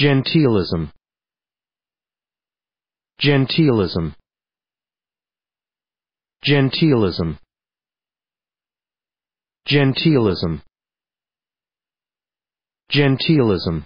Gentilism. Gentilism. Gentilism. Gentilism. Gentilism.